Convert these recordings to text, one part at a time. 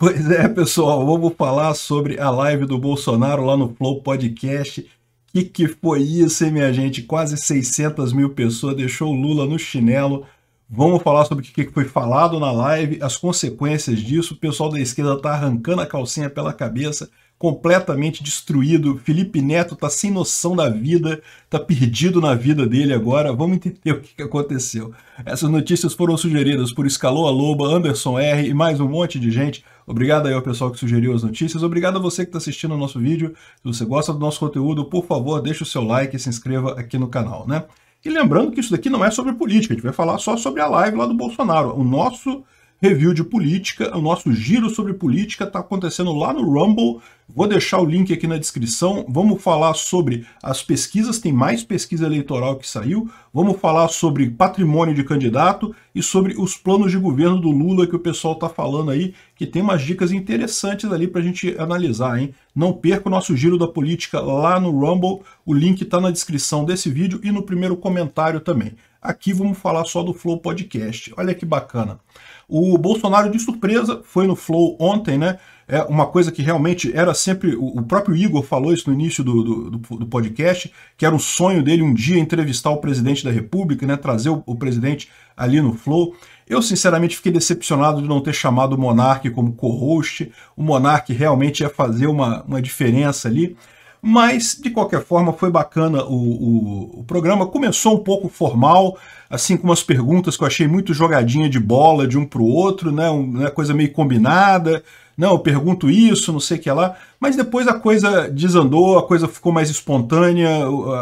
Pois é, pessoal, vamos falar sobre a live do Bolsonaro lá no Flow Podcast. Que que foi isso, hein, minha gente? Quase 600 mil pessoas, deixou o Lula no chinelo. Vamos falar sobre o que foi falado na live, as consequências disso. O pessoal da esquerda está arrancando a calcinha pela cabeça completamente destruído. Felipe Neto tá sem noção da vida, tá perdido na vida dele agora. Vamos entender o que aconteceu. Essas notícias foram sugeridas por a Loba, Anderson R e mais um monte de gente. Obrigado aí ao pessoal que sugeriu as notícias. Obrigado a você que está assistindo o nosso vídeo. Se você gosta do nosso conteúdo, por favor, deixe o seu like e se inscreva aqui no canal, né? E lembrando que isso daqui não é sobre política, a gente vai falar só sobre a live lá do Bolsonaro. O nosso review de política. O nosso giro sobre política está acontecendo lá no Rumble. Vou deixar o link aqui na descrição. Vamos falar sobre as pesquisas, tem mais pesquisa eleitoral que saiu. Vamos falar sobre patrimônio de candidato e sobre os planos de governo do Lula que o pessoal está falando aí, que tem umas dicas interessantes ali para a gente analisar, hein? Não perca o nosso giro da política lá no Rumble. O link está na descrição desse vídeo e no primeiro comentário também. Aqui vamos falar só do Flow Podcast. Olha que bacana. O Bolsonaro, de surpresa, foi no Flow ontem, né? É uma coisa que realmente era sempre. O próprio Igor falou isso no início do, do, do podcast, que era o sonho dele um dia entrevistar o presidente da República, né? Trazer o, o presidente ali no Flow. Eu, sinceramente, fiquei decepcionado de não ter chamado o Monark como co-host. O Monark realmente ia fazer uma, uma diferença ali. Mas, de qualquer forma, foi bacana o, o, o, programa. Começou um pouco formal, assim, com umas perguntas que eu achei muito jogadinha de bola de um para o outro, né? Um, né? Coisa meio combinada não, eu pergunto isso, não sei o que lá, mas depois a coisa desandou, a coisa ficou mais espontânea,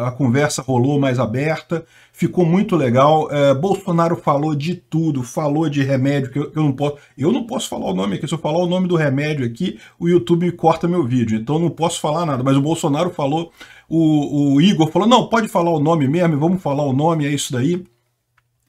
a conversa rolou mais aberta, ficou muito legal. É, Bolsonaro falou de tudo, falou de remédio, que eu, eu, não posso. Eu não posso falar o nome aqui. Se eu falar o nome do remédio aqui, o YouTube me corta meu vídeo. Então não posso falar nada. Mas o Bolsonaro falou, o, o Igor falou, não, pode falar o nome mesmo, vamos falar o nome, é isso daí.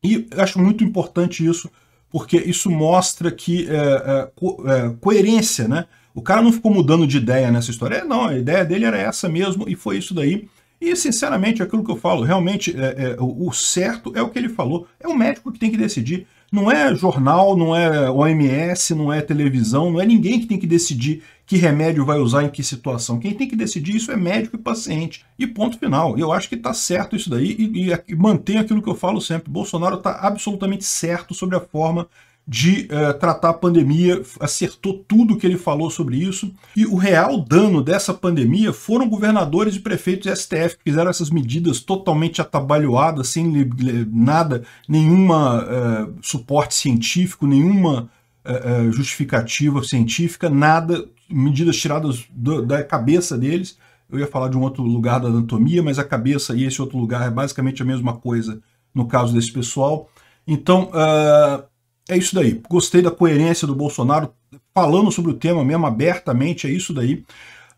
E acho muito importante isso, porque isso mostra que é, é, co é, coerência, né? O cara não ficou mudando de ideia nessa história. É, não, a ideia dele era essa mesmo e foi isso daí. E, sinceramente, é aquilo que eu falo, realmente, é, o certo é o que ele falou. É o médico que tem que decidir. Não é jornal, não é OMS, não é televisão, não é ninguém que tem que decidir que remédio vai usar em que situação. Quem tem que decidir isso é médico e paciente. E ponto final. Eu acho que está certo isso daí e, e, e mantenho aquilo que eu falo sempre. Bolsonaro está absolutamente certo sobre a forma de uh, tratar a pandemia, acertou tudo que ele falou sobre isso. E o real dano dessa pandemia foram governadores e prefeitos STF que fizeram essas medidas totalmente atabalhoadas, sem nada, nenhuma uh, suporte científico, nenhuma uh, justificativa científica, nada, medidas tiradas do, da cabeça deles. Eu ia falar de um outro lugar da anatomia, mas a cabeça e esse outro lugar é basicamente a mesma coisa no caso desse pessoal. Então, uh, é isso daí. Gostei da coerência do Bolsonaro falando sobre o tema mesmo abertamente, é isso daí.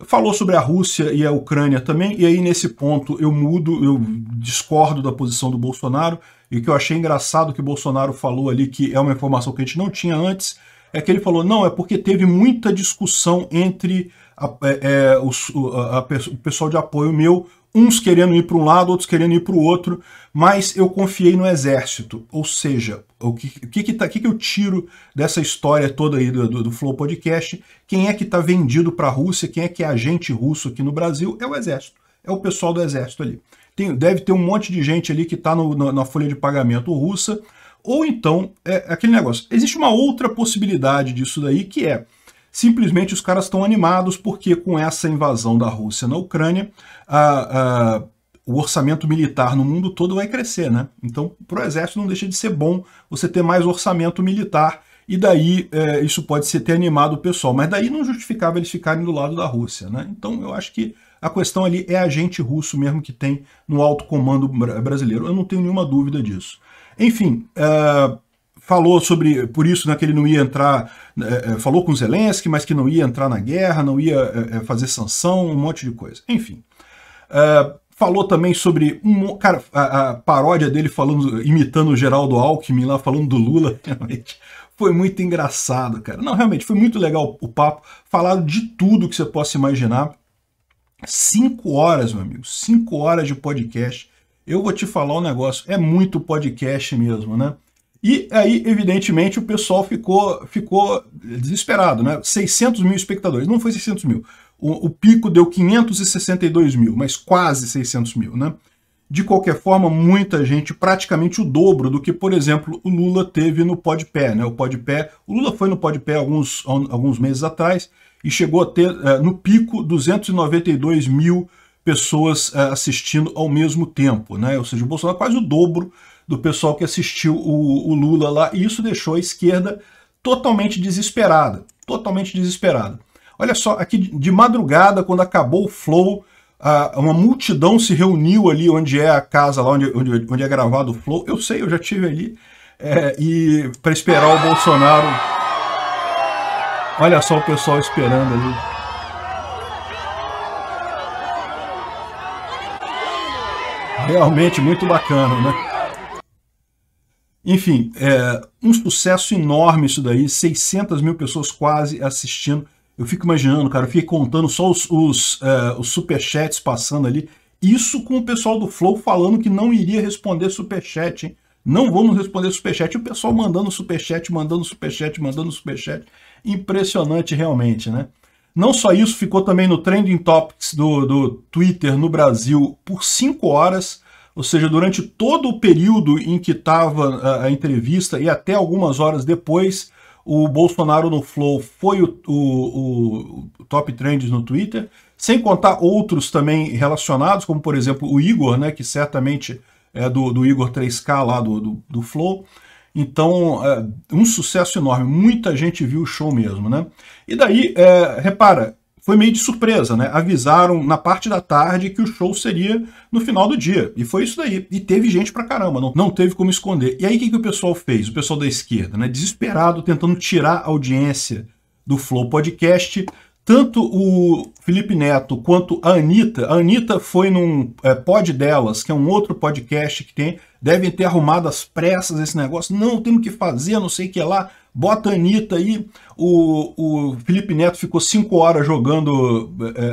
Falou sobre a Rússia e a Ucrânia também, e aí nesse ponto eu mudo, eu discordo da posição do Bolsonaro, e que eu achei engraçado que o Bolsonaro falou ali que é uma informação que a gente não tinha antes, é que ele falou, não, é porque teve muita discussão entre a, é, é os, a, a, o pessoal de apoio meu, uns querendo ir para um lado, outros querendo ir para o outro, mas eu confiei no exército. Ou seja, o que, o que, que, tá, o que, que eu tiro dessa história toda aí do, do, do Flow Podcast? Quem é que está vendido para a Rússia, quem é que é agente russo aqui no Brasil? É o exército, é o pessoal do exército ali. Tem, deve ter um monte de gente ali que está na folha de pagamento russa, ou então, é, é aquele negócio. Existe uma outra possibilidade disso daí, que é simplesmente os caras estão animados porque com essa invasão da Rússia na Ucrânia, a, a, o orçamento militar no mundo todo vai crescer, né? Então, para o exército não deixa de ser bom você ter mais orçamento militar e daí é, isso pode ser ter animado o pessoal, mas daí não justificava eles ficarem do lado da Rússia, né? Então eu acho que a questão ali é agente russo mesmo que tem no alto comando brasileiro, eu não tenho nenhuma dúvida disso. Enfim, uh, falou sobre, por isso, né, que ele não ia entrar, uh, falou com Zelensky, mas que não ia entrar na guerra, não ia uh, fazer sanção, um monte de coisa. Enfim. falou também sobre um cara a, a, paródia dele falando imitando o Geraldo Alckmin lá falando do Lula realmente foi muito engraçado cara não realmente foi muito legal o papo falaram de tudo que você possa imaginar Cinco horas, meu amigo, cinco horas de podcast eu vou te falar um negócio, é muito podcast mesmo, né? E aí, evidentemente, o pessoal ficou, ficou desesperado, né? 600 mil espectadores, não foi 600 mil. O, o pico deu 562 mil, mas quase 600 mil, né? De qualquer forma, muita gente, praticamente o dobro do que, por exemplo, o Lula teve no Podpé, né? O Podpé, o Lula foi no Podpé alguns, alguns meses atrás e chegou a ter, eh, no pico, 292 mil pessoas eh, assistindo ao mesmo tempo, né? Ou seja, o Bolsonaro quase o dobro do pessoal que assistiu o, o Lula lá, e isso deixou a esquerda totalmente desesperada, totalmente desesperada. Olha só, aqui de madrugada, quando acabou o flow, uma multidão se reuniu ali onde é a casa, lá onde, onde, onde é gravado o flow. Eu sei, eu já tive ali, é, e para esperar o Bolsonaro. Olha só o pessoal esperando ali. realmente muito bacana, né? Enfim, é um sucesso enorme isso daí, 600 mil pessoas quase assistindo. Eu fico imaginando, cara, eu fiquei contando só os, os, é, os superchats passando ali. Isso com o pessoal do Flow falando que não iria responder superchat, hein? Não vamos responder superchat. O pessoal mandando superchat, mandando superchat, mandando superchat. Impressionante realmente, né? Não só isso, ficou também no Trending Topics do, do Twitter no Brasil por cinco horas, ou seja, durante todo o período em que estava a, eh, a, entrevista e até algumas horas depois, o Bolsonaro no Flow foi o, o, o top trend no Twitter, sem contar outros também relacionados, como por exemplo o Igor, né, que certamente é do, do Igor 3K lá do, do, do Flow. Então, é, um sucesso enorme. Muita gente viu o show mesmo, né? E daí, é, repara, foi meio de surpresa, né? Avisaram na parte da tarde que o show seria no final do dia. E foi isso daí. E teve gente pra caramba, não, não teve como esconder. E aí o que, que o pessoal fez? O pessoal da esquerda, né? Desesperado, tentando tirar a audiência do Flow Podcast, tanto o Felipe Neto quanto a Anitta, a Anitta foi num é, pod delas, que é um outro podcast que tem, devem ter arrumado as pressas esse negócio, não, temos que fazer, não sei o que lá, bota a Anitta aí, o, o Felipe Neto ficou cinco horas jogando é,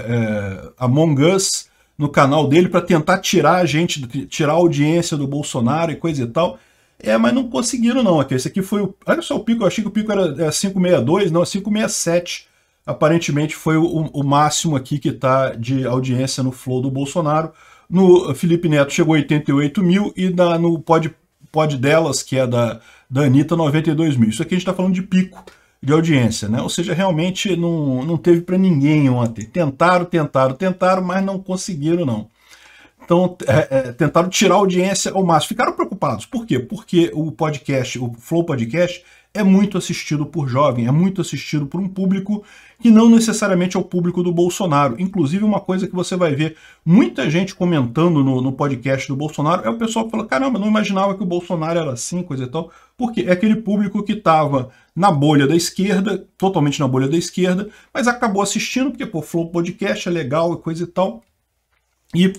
é, Among Us no canal dele para tentar tirar a gente, tirar a audiência do Bolsonaro e coisa e tal, é, mas não conseguiram não, aqui. esse aqui foi Olha só o pico, eu achei que o pico era 562, é, não, é 567, aparentemente foi o, o máximo aqui que está de audiência no flow do Bolsonaro. No Felipe Neto chegou a 88 mil e na, no pod, pod delas, que é da, da Anitta, 92 mil. Isso aqui a gente está falando de pico de audiência, né? Ou seja, realmente não, não teve para ninguém ontem. Tentaram, tentaram, tentaram, mas não conseguiram, não. Então, é, é, tentaram tirar a audiência ao máximo. Ficaram preocupados. Por quê? Porque o podcast, o Flow Podcast, é muito assistido por jovem, é muito assistido por um público que não necessariamente é o público do Bolsonaro. Inclusive, uma coisa que você vai ver muita gente comentando no, no podcast do Bolsonaro é o pessoal que fala: caramba, não imaginava que o Bolsonaro era assim, coisa e tal. Porque é aquele público que estava na bolha da esquerda, totalmente na bolha da esquerda, mas acabou assistindo porque, pô, falou podcast, é legal e coisa e tal. E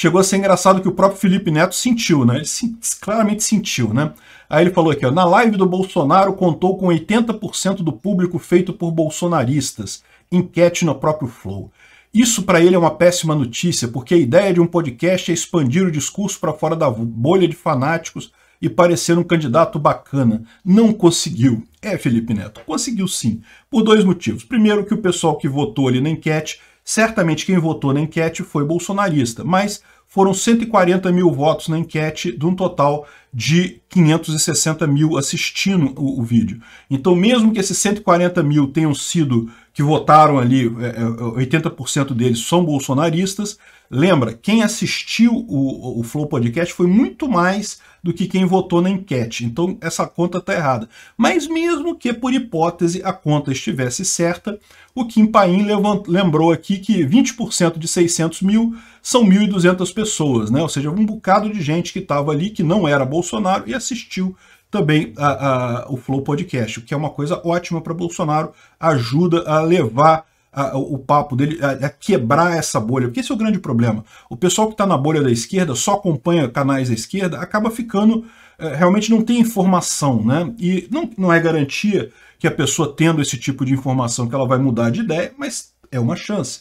chegou a ser engraçado que o próprio Felipe Neto sentiu, né? Ele se, claramente sentiu, né? Aí ele falou aqui, ó, na live do Bolsonaro contou com 80% do público feito por bolsonaristas. Enquete no próprio Flow. Isso para ele é uma péssima notícia, porque a ideia de um podcast é expandir o discurso para fora da bolha de fanáticos e parecer um candidato bacana. Não conseguiu. É, Felipe Neto, conseguiu sim. Por dois motivos. Primeiro, que o pessoal que votou ali na enquete Certamente quem votou na enquete foi bolsonarista, mas foram 140 mil votos na enquete, de um total de 560 mil assistindo o, o vídeo. Então, mesmo que esses 140 mil tenham sido, que votaram ali, 80% é, é, deles são bolsonaristas, Lembra, quem assistiu o, o Flow Podcast foi muito mais do que quem votou na enquete. Então essa conta está errada. Mas mesmo que, por hipótese, a conta estivesse certa, o Kim Paim lembrou aqui que 20% de 600 mil são 1.200 pessoas, né? ou seja, um bocado de gente que estava ali, que não era Bolsonaro, e assistiu também a, a, o Flow Podcast, o que é uma coisa ótima para Bolsonaro, ajuda a levar a, o papo dele, a, a, quebrar essa bolha, porque esse é o grande problema. O pessoal que está na bolha da esquerda, só acompanha canais da esquerda, acaba ficando, é, realmente não tem informação, né? E não, não é garantia que a pessoa tendo esse tipo de informação que ela vai mudar de ideia, mas é uma chance.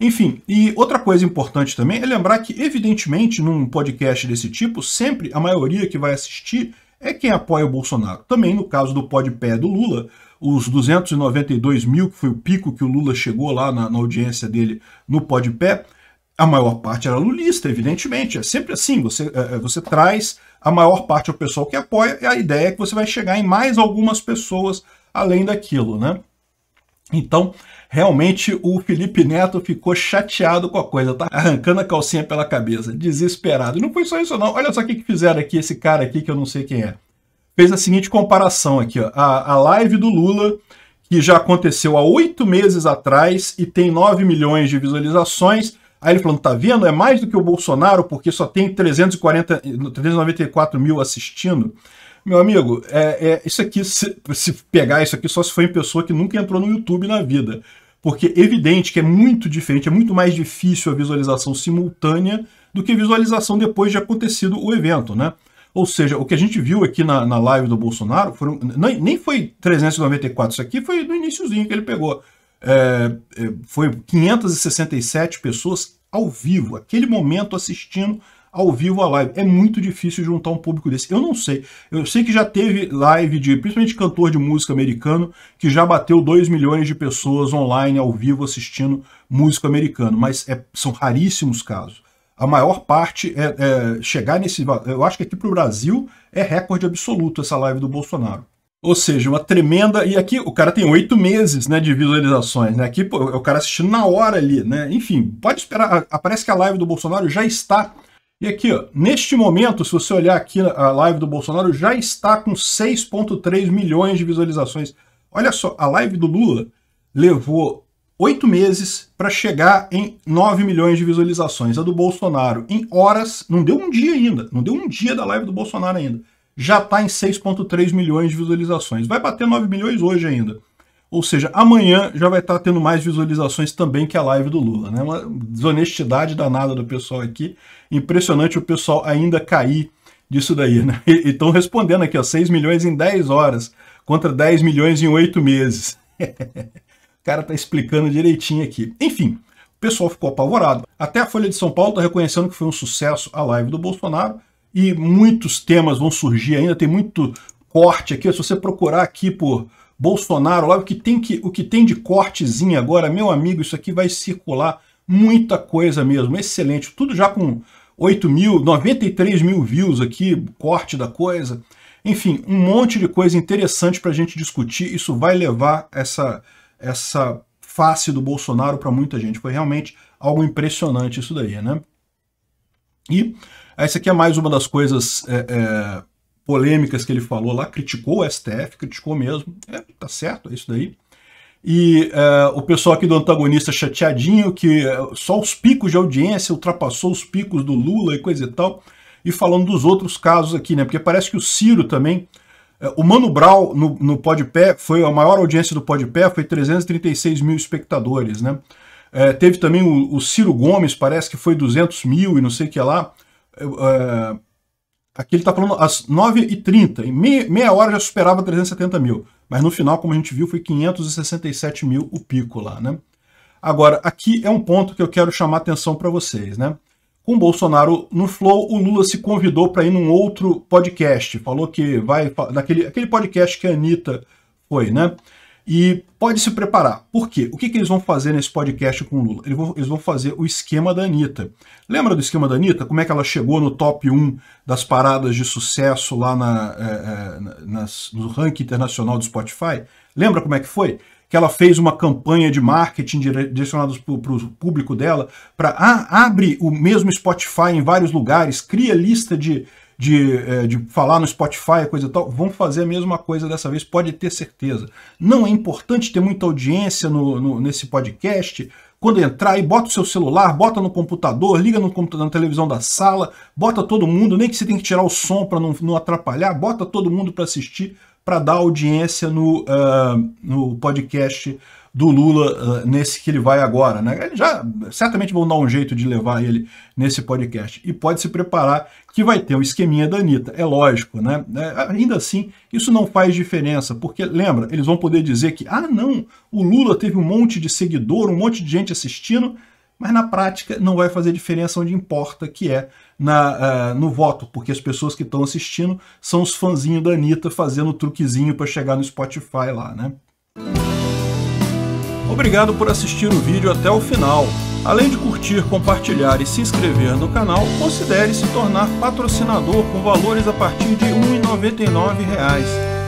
Enfim, e outra coisa importante também é lembrar que, evidentemente, num podcast desse tipo, sempre a maioria que vai assistir é quem apoia o Bolsonaro. Também no caso do podpé do Lula, os 292 mil, que foi o pico que o Lula chegou lá na, na audiência dele no pé a maior parte era lulista, evidentemente. É sempre assim, você, é, é, você traz a maior parte ao pessoal que apoia, e a ideia é que você vai chegar em mais algumas pessoas além daquilo, né? Então, realmente, o Felipe Neto ficou chateado com a coisa, tá arrancando a calcinha pela cabeça, desesperado. E não foi só isso não, olha só o que fizeram aqui, esse cara aqui que eu não sei quem é fez a seguinte comparação aqui. Ó. A, a live do Lula, que já aconteceu há oito meses atrás e tem 9 milhões de visualizações. Aí ele falando, tá vendo? É mais do que o Bolsonaro, porque só tem 340, 394 mil assistindo. Meu amigo, é, é isso aqui, se, se pegar isso aqui, só se foi em pessoa que nunca entrou no YouTube na vida. Porque é evidente que é muito diferente, é muito mais difícil a visualização simultânea do que visualização depois de acontecido o evento, né? Ou seja, o que a gente viu aqui na, na live do Bolsonaro, foram, nem, nem foi 394, isso aqui foi no iníciozinho que ele pegou. É, é foi 567 pessoas ao vivo, aquele momento assistindo ao vivo a live. É muito difícil juntar um público desse. Eu não sei. Eu sei que já teve live de, principalmente cantor de música americano, que já bateu 2 milhões de pessoas online ao vivo assistindo música americana, mas é, são raríssimos casos a maior parte é, é chegar nesse. Eu acho que aqui para o Brasil é recorde absoluto essa live do Bolsonaro. Ou seja, uma tremenda. E aqui o cara tem oito meses né, de visualizações. Né? Aqui pô, é o cara assistindo na hora ali, né? Enfim, pode esperar. Aparece que a live do Bolsonaro já está. E aqui, ó, neste momento, se você olhar aqui a live do Bolsonaro, já está com 6,3 milhões de visualizações. Olha só, a live do Lula levou oito meses para chegar em 9 milhões de visualizações. A do Bolsonaro, em horas, não deu um dia ainda, não deu um dia da live do Bolsonaro ainda, já está em 6,3 milhões de visualizações. Vai bater 9 milhões hoje ainda. Ou seja, amanhã já vai estar tá tendo mais visualizações também que a live do Lula. Né? Uma desonestidade danada do pessoal aqui. Impressionante o pessoal ainda cair disso daí. Né? E estão respondendo aqui, ó, 6 milhões em 10 horas contra 10 milhões em 8 meses. O cara tá explicando direitinho aqui. Enfim, o pessoal ficou apavorado. Até a Folha de São Paulo está reconhecendo que foi um sucesso a live do Bolsonaro e muitos temas vão surgir ainda, tem muito corte aqui, se você procurar aqui por Bolsonaro, lá, o, que tem que, o que tem de cortezinho agora, meu amigo, isso aqui vai circular muita coisa mesmo, excelente, tudo já com 8 mil, 93 mil views aqui, corte da coisa, enfim, um monte de coisa interessante para a gente discutir, isso vai levar essa essa face do Bolsonaro para muita gente. Foi realmente algo impressionante isso daí, né? E essa aqui é mais uma das coisas é, é, polêmicas que ele falou lá, criticou o STF, criticou mesmo, é, tá certo, é isso daí. E é, o pessoal aqui do antagonista chateadinho, que é, só os picos de audiência ultrapassou os picos do Lula e coisa e tal, e falando dos outros casos aqui, né? Porque parece que o Ciro também é, o Mano Brown no, no Podpé, foi a maior audiência do Podpé, foi 336 mil espectadores, né? É, teve também o, o, Ciro Gomes, parece que foi 200 mil e não sei o que lá. É, é aqui ele está falando às 9h30, em meia, meia hora já superava 370 mil. Mas no final, como a gente viu, foi 567 mil o pico lá, né? Agora, aqui é um ponto que eu quero chamar atenção para vocês, né? com Bolsonaro no Flow, o Lula se convidou para ir num outro podcast. Falou que vai. Naquele aquele podcast que a Anitta foi, né? E pode se preparar. Por quê? O que, que eles vão fazer nesse podcast com o Lula? Eles vão, fazer o esquema da Anitta. Lembra do esquema da Anitta? Como é que ela chegou no top 1 das paradas de sucesso lá na, é, é, nas, no ranking internacional do Spotify? Lembra como é que foi? que ela fez uma campanha de marketing direcionada para o público dela, para ah, abre o mesmo Spotify em vários lugares, cria lista de, de, é, de falar no Spotify, coisa e tal, vão fazer a mesma coisa dessa vez, pode ter certeza. Não é importante ter muita audiência no, no nesse podcast, quando entrar e bota o seu celular, bota no computador, liga no computador, na televisão da sala, bota todo mundo, nem que você tem que tirar o som para não, não atrapalhar, bota todo mundo para assistir, para dar audiência no, uh, no podcast do Lula uh, nesse que ele vai agora, né? Ele já certamente vão dar um jeito de levar ele nesse podcast. E pode se preparar que vai ter um esqueminha da Anitta, é lógico, né? É, ainda assim, isso não faz diferença, porque lembra, eles vão poder dizer que, ah, não, o Lula teve um monte de seguidor, um monte de gente assistindo, mas na prática não vai fazer diferença onde importa, que é na, uh, no voto, porque as pessoas que estão assistindo são os fãzinhos da Anitta fazendo truquezinho para chegar no Spotify lá, né? Obrigado por assistir o vídeo até o final. Além de curtir, compartilhar e se inscrever no canal, considere se tornar patrocinador com valores a partir de R$ 1,99